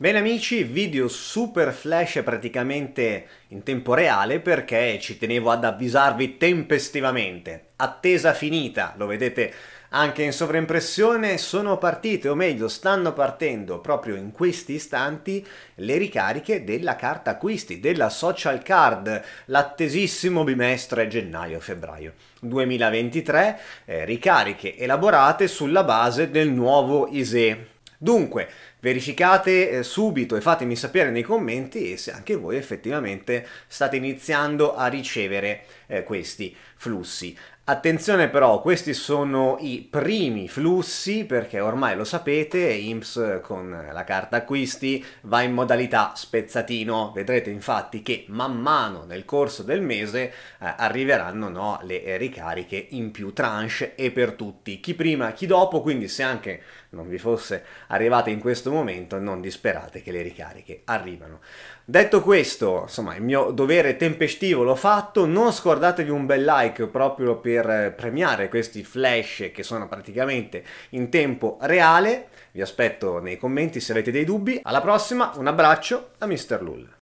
Bene amici, video super flash praticamente in tempo reale perché ci tenevo ad avvisarvi tempestivamente. Attesa finita, lo vedete anche in sovraimpressione, sono partite, o meglio stanno partendo proprio in questi istanti, le ricariche della carta acquisti, della social card, l'attesissimo bimestre gennaio-febbraio 2023, eh, ricariche elaborate sulla base del nuovo ISE. Dunque, verificate eh, subito e fatemi sapere nei commenti se anche voi effettivamente state iniziando a ricevere eh, questi flussi. Attenzione però, questi sono i primi flussi perché ormai lo sapete, IMSS con la carta acquisti va in modalità spezzatino. Vedrete infatti che man mano nel corso del mese eh, arriveranno no, le ricariche in più tranche e per tutti, chi prima, chi dopo, quindi se anche non vi fosse arrivate in questo questo momento non disperate che le ricariche arrivano. Detto questo, insomma, il mio dovere tempestivo l'ho fatto, non scordatevi un bel like proprio per eh, premiare questi flash che sono praticamente in tempo reale. Vi aspetto nei commenti se avete dei dubbi. Alla prossima, un abbraccio a Mr. Lull.